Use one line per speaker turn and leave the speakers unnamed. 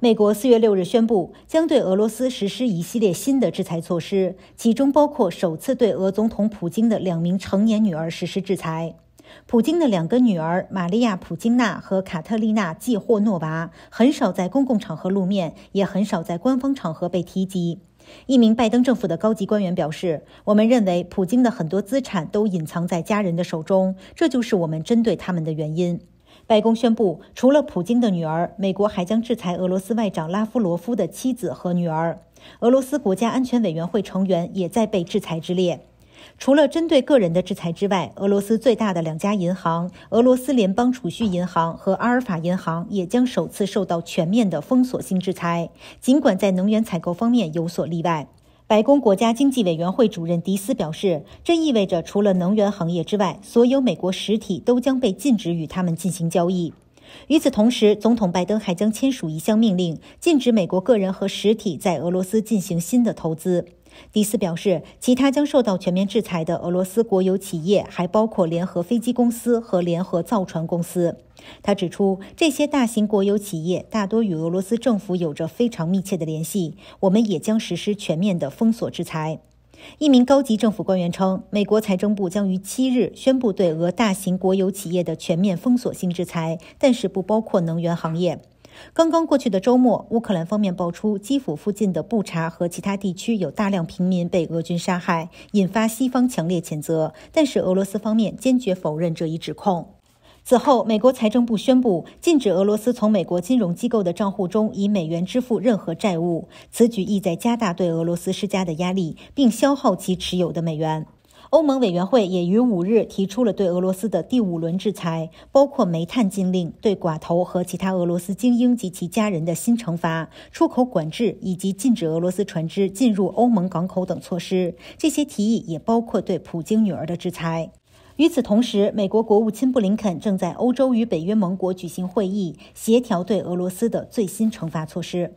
美国四月六日宣布，将对俄罗斯实施一系列新的制裁措施，其中包括首次对俄总统普京的两名成年女儿实施制裁。普京的两个女儿玛利亚·普京娜和卡特丽娜·季霍诺娃很少在公共场合露面，也很少在官方场合被提及。一名拜登政府的高级官员表示：“我们认为，普京的很多资产都隐藏在家人的手中，这就是我们针对他们的原因。”白宫宣布，除了普京的女儿，美国还将制裁俄罗斯外长拉夫罗夫的妻子和女儿。俄罗斯国家安全委员会成员也在被制裁之列。除了针对个人的制裁之外，俄罗斯最大的两家银行——俄罗斯联邦储蓄银行和阿尔法银行，也将首次受到全面的封锁性制裁。尽管在能源采购方面有所例外。白宫国家经济委员会主任迪斯表示，这意味着除了能源行业之外，所有美国实体都将被禁止与他们进行交易。与此同时，总统拜登还将签署一项命令，禁止美国个人和实体在俄罗斯进行新的投资。迪斯表示，其他将受到全面制裁的俄罗斯国有企业还包括联合飞机公司和联合造船公司。他指出，这些大型国有企业大多与俄罗斯政府有着非常密切的联系，我们也将实施全面的封锁制裁。一名高级政府官员称，美国财政部将于七日宣布对俄大型国有企业的全面封锁性制裁，但是不包括能源行业。刚刚过去的周末，乌克兰方面爆出基辅附近的布查和其他地区有大量平民被俄军杀害，引发西方强烈谴责，但是俄罗斯方面坚决否认这一指控。此后，美国财政部宣布禁止俄罗斯从美国金融机构的账户中以美元支付任何债务。此举意在加大对俄罗斯施加的压力，并消耗其持有的美元。欧盟委员会也于五日提出了对俄罗斯的第五轮制裁，包括煤炭禁令、对寡头和其他俄罗斯精英及其家人的新惩罚、出口管制以及禁止俄罗斯船只进入欧盟港口等措施。这些提议也包括对普京女儿的制裁。与此同时，美国国务卿布林肯正在欧洲与北约盟国举行会议，协调对俄罗斯的最新惩罚措施。